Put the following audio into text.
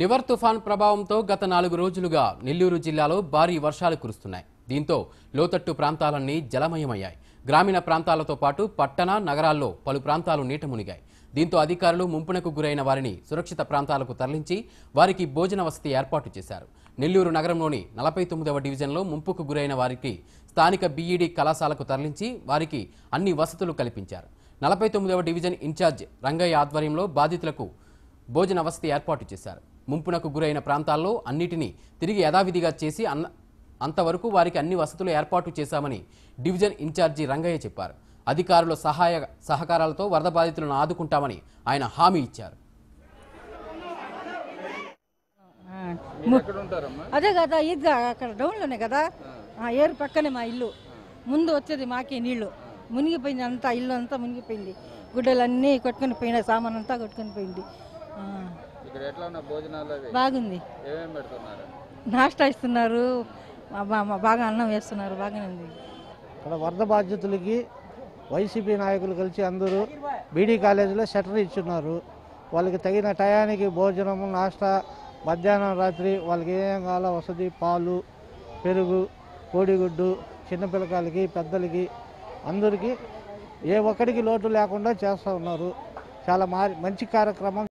నివర్ తుఫాన్ ప్రభావంతో గత నాలుగు రోజులుగా నెల్లూరు జిల్లాలో భారీ వర్షాలు కురుస్తున్నాయి దీంతో లోతట్టు ప్రాంతాలన్నీ జలమయమయ్యాయి గ్రామీణ ప్రాంతాలతో పాటు పట్టణ నగరాల్లో పలు ప్రాంతాలు నీట మునిగాయి దీంతో అధికారులు ముంపునకు గురైన వారిని సురక్షిత ప్రాంతాలకు తరలించి వారికి భోజన వసతి ఏర్పాటు చేశారు నెల్లూరు నగరంలోని నలభై తొమ్మిదవ డివిజన్లో ముంపుకు గురైన వారికి స్థానిక బీఈడి కళాశాలకు తరలించి వారికి అన్ని వసతులు కల్పించారు నలభై తొమ్మిదవ డివిజన్ ఇన్ఛార్జ్ రంగయ్య ఆధ్వర్యంలో బాధితులకు భోజన వసతి ఏర్పాటు చేశారు ముంపునకు గురైన ప్రాంతాల్లో అన్నిటినీ తిరిగి యథావిధిగా చేసి అంతవరకు వారికి అన్ని వసతులు ఏర్పాటు చేశామని డివిజన్ ఇన్ఛార్జి రంగయ్య చెప్పారు అధికారుల సహాయ సహకారాలతో వరద బాధితులను ఆదుకుంటామని ఆయన హామీ ఇచ్చారు అదే కదా ఇది అక్కడ డౌన్లోనే కదా ఏరు పక్కనే మా ఇల్లు ముందు వచ్చేది మాకే నీళ్లు మునిగిపోయింది అంతా ఇల్లు అంతా మునిగిపోయింది గుడ్డలన్నీ కొట్టుకుని పోయినాయి సామాన్ అంతా కొట్టుకుని పోయింది బాగుంది నాష్టా ఇస్తున్నారు బాగా అన్నం వేస్తున్నారు బాగానే ఉంది ఇక్కడ వరద బాధ్యతలకి వైసీపీ నాయకులు కలిసి అందరూ బీడీ కాలేజీలో షటర్ ఇచ్చున్నారు వాళ్ళకి తగిన టయానికి భోజనము నాష్టా మధ్యాహ్నం రాత్రి వాళ్ళకి ఏం కావాలో వసతి పాలు పెరుగు కోడిగుడ్డు చిన్నపిల్లకాయలకి పెద్దలకి అందరికీ ఏ ఒక్కడికి లోటు లేకుండా చేస్తూ ఉన్నారు చాలా మంచి కార్యక్రమం